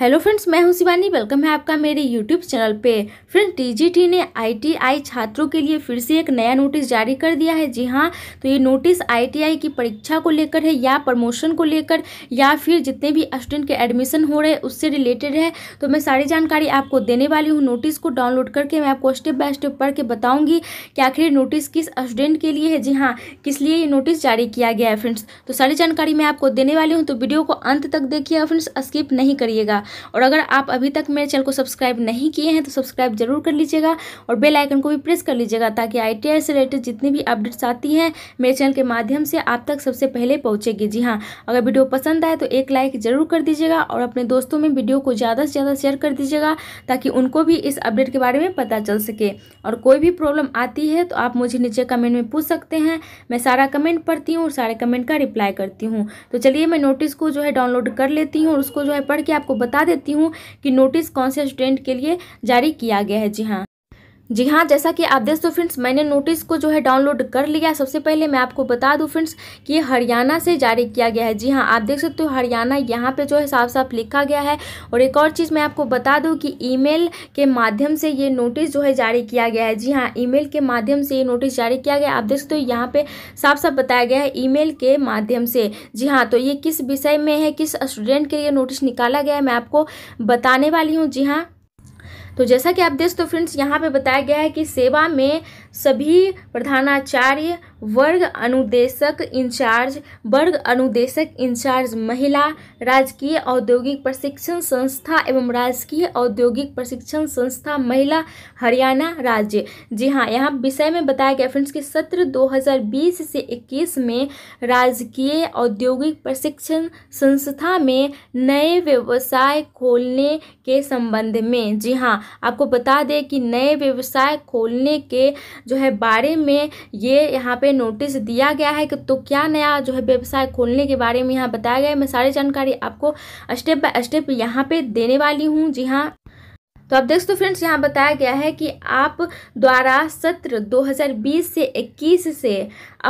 hello friends मैं हूं Shivani welcome है आपका मेरे यूट्यूब चैनल पे फ्रेंड्स टीजीटी ने आईटीआई छात्रों के लिए फिर से एक नया नोटिस जारी कर दिया है जी हाँ तो ये नोटिस आईटीआई की परीक्षा को लेकर है या प्रमोशन को लेकर या फिर जितने भी स्टूडेंट के एडमिशन हो रहे हैं उससे रिलेटेड है तो मैं सारी जानकारी आपको देने वाली हूँ नोटिस को डाउनलोड करके मैं आपको स्टेप बाय स्टेप पढ़ के बताऊँगी कि आखिर नोटिस किस स्टूडेंट के लिए है जी हाँ किस लिए ये नोटिस जारी किया गया है फ्रेंड्स तो सारी जानकारी मैं आपको देने वाली हूँ तो वीडियो को अंत तक देखिएगा फ्रेंड्स स्किप नहीं करिएगा मिलेगा और अगर आप अभी तक मेरे चैनल को सब्सक्राइब नहीं किए हैं तो सब्सक्राइब जरूर कर लीजिएगा और बेल आइकन को भी प्रेस कर लीजिएगा ताकि आई से रिलेटेड जितनी भी अपडेट्स आती हैं मेरे चैनल के माध्यम से आप तक सबसे पहले पहुँचेगी जी हाँ अगर वीडियो पसंद आए तो एक लाइक ज़रूर कर दीजिएगा और अपने दोस्तों में वीडियो को ज़्यादा से ज़्यादा शेयर कर दीजिएगा ताकि उनको भी इस अपडेट के बारे में पता चल सके और कोई भी प्रॉब्लम आती है तो आप मुझे नीचे कमेंट में पूछ सकते हैं मैं सारा कमेंट पढ़ती हूँ और सारे कमेंट का रिप्लाई करती हूँ तो चलिए मैं नोटिस को जो है डाउनलोड कर लेती हूँ और उसको जो है पढ़ के आपको बता बता देती हूँ कि नोटिस कौन से स्टूडेंट के लिए जारी किया गया है जी हाँ जी हाँ जैसा कि आप देख दो फ्रेंड्स मैंने नोटिस को जो है डाउनलोड कर लिया सबसे पहले मैं आपको बता दूं फ्रेंड्स कि हरियाणा से जारी किया गया है जी हाँ आप देख सकते हो हरियाणा यहाँ पे जो है साफ साफ लिखा गया है और एक और चीज़ मैं आपको बता दूं कि ईमेल के माध्यम से ये नोटिस जो है जारी किया गया है जी हाँ ई के माध्यम से ये नोटिस जारी किया गया आप देख सकते हो यहाँ पर साफ साफ बताया गया है ई के माध्यम से जी हाँ तो ये किस विषय में है किस स्टूडेंट के लिए नोटिस निकाला गया है मैं आपको बताने वाली हूँ जी हाँ तो जैसा कि आप देख हो तो फ्रेंड्स यहाँ पे बताया गया है कि सेवा में सभी प्रधानाचार्य वर्ग अनुदेशक इंचार्ज वर्ग अनुदेशक इंचार्ज महिला राजकीय औद्योगिक प्रशिक्षण संस्था एवं राजकीय औद्योगिक प्रशिक्षण संस्था महिला हरियाणा राज्य जी हाँ यहाँ विषय में बताया गया फ्रेंड्स कि सत्र 2020 से 21 में राजकीय औद्योगिक प्रशिक्षण संस्था में नए व्यवसाय खोलने के संबंध में जी हाँ आपको बता दें कि नए व्यवसाय खोलने के जो है बारे में ये यहाँ पे नोटिस दिया गया है कि तो क्या नया जो है व्यवसाय खोलने के बारे में यहाँ बताया गया है मैं सारी जानकारी आपको स्टेप बाय स्टेप यहाँ पे देने वाली हूँ जी हाँ तो आप देख सकते हो फ्रेंड्स यहाँ बताया गया है कि आप द्वारा सत्र 2020 से 21 से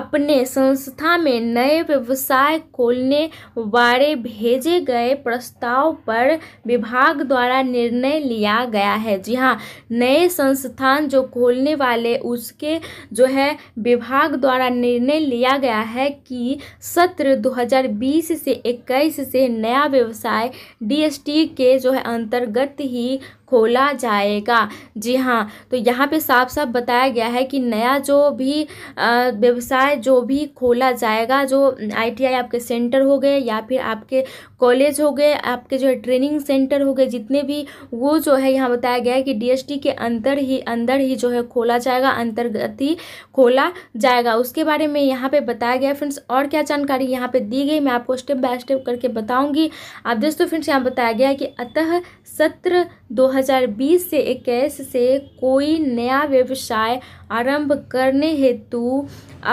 अपने संस्था में नए व्यवसाय खोलने बारे भेजे गए प्रस्ताव पर विभाग द्वारा निर्णय लिया गया है जी हाँ नए संस्थान जो खोलने वाले उसके जो है विभाग द्वारा निर्णय लिया गया है कि सत्र 2020 से 21 से नया व्यवसाय डीएसटी के जो है अंतर्गत ही खोला जाएगा जी हाँ तो यहाँ पे साफ साफ बताया गया है कि नया जो भी व्यवसाय जो भी खोला जाएगा जो आईटीआई आपके सेंटर हो गए या फिर आपके कॉलेज हो गए आपके जो है ट्रेनिंग सेंटर हो गए जितने भी वो जो है यहाँ बताया गया है कि डीएसटी के अंतर ही अंदर ही जो है खोला जाएगा अंतर्गत ही खोला जाएगा उसके बारे में यहाँ पे बताया गया फ्रेंड्स और क्या जानकारी यहाँ पे दी गई मैं आपको स्टेप बाय स्टेप करके बताऊंगी आप दोस्तों फ्रेंड्स यहाँ बताया गया है कि अतः सत्र दो 2020 से इक्कीस से कोई नया व्यवसाय आरंभ करने हेतु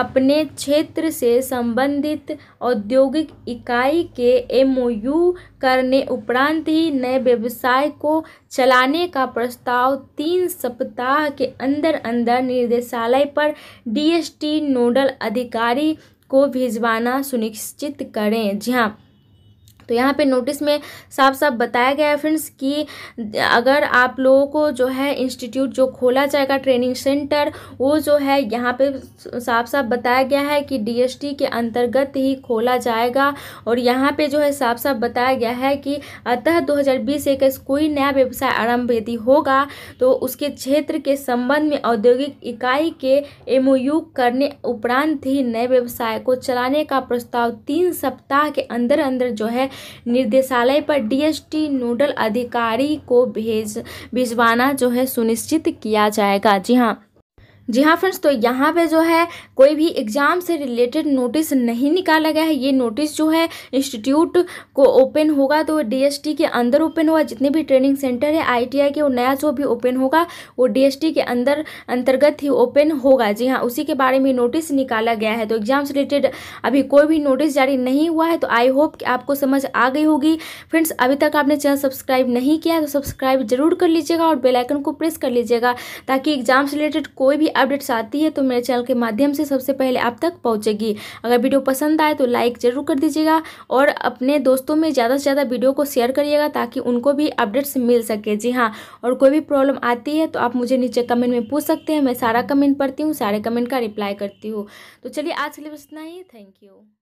अपने क्षेत्र से संबंधित औद्योगिक इकाई के एमओयू करने उपरांत ही नए व्यवसाय को चलाने का प्रस्ताव तीन सप्ताह के अंदर अंदर निर्देशालय पर डीएसटी नोडल अधिकारी को भिजवाना सुनिश्चित करें जी हाँ तो यहाँ पे नोटिस में साफ साफ बताया गया है फ्रेंड्स कि अगर आप लोगों को जो है इंस्टीट्यूट जो खोला जाएगा ट्रेनिंग सेंटर वो जो है यहाँ पे साफ साफ बताया गया है कि डीएसटी के अंतर्गत ही खोला जाएगा और यहाँ पे जो है साफ साफ बताया गया है कि अतः दो हज़ार बीस कोई नया व्यवसाय आरंभ यदि होगा तो उसके क्षेत्र के संबंध में औद्योगिक इकाई के एम करने उपरांत ही नए व्यवसाय को चलाने का प्रस्ताव तीन सप्ताह के अंदर अंदर जो है निर्देशालय पर डीएसटी नोडल अधिकारी को भेज भिजवाना जो है सुनिश्चित किया जाएगा जी हाँ जी हाँ फ्रेंड्स तो यहाँ पे जो है कोई भी एग्ज़ाम से रिलेटेड नोटिस नहीं निकाला गया है ये नोटिस जो है इंस्टीट्यूट को ओपन होगा तो डीएसटी के अंदर ओपन होगा जितने भी ट्रेनिंग सेंटर है आईटीआई के वो नया जो भी ओपन होगा वो डीएसटी के अंदर अंतर्गत ही ओपन होगा जी हाँ उसी के बारे में नोटिस निकाला गया है तो एग्ज़ाम से रिलेटेड अभी कोई भी नोटिस जारी नहीं हुआ है तो आई होप कि आपको समझ आ गई होगी फ्रेंड्स अभी तक आपने चैनल सब्सक्राइब नहीं किया तो सब्सक्राइब जरूर कर लीजिएगा और बेलाइकन को प्रेस कर लीजिएगा ताकि एग्ज़ाम से रिलेटेड कोई भी अपडेट्स आती है तो मेरे चैनल के माध्यम से सबसे पहले आप तक पहुँचेगी अगर वीडियो पसंद आए तो लाइक ज़रूर कर दीजिएगा और अपने दोस्तों में ज़्यादा से ज़्यादा वीडियो को शेयर करिएगा ताकि उनको भी अपडेट्स मिल सके जी हाँ और कोई भी प्रॉब्लम आती है तो आप मुझे नीचे कमेंट में पूछ सकते हैं मैं सारा कमेंट पढ़ती हूँ सारे कमेंट का रिप्लाई करती हूँ तो चलिए आज के लिए बस इतना ही थैंक यू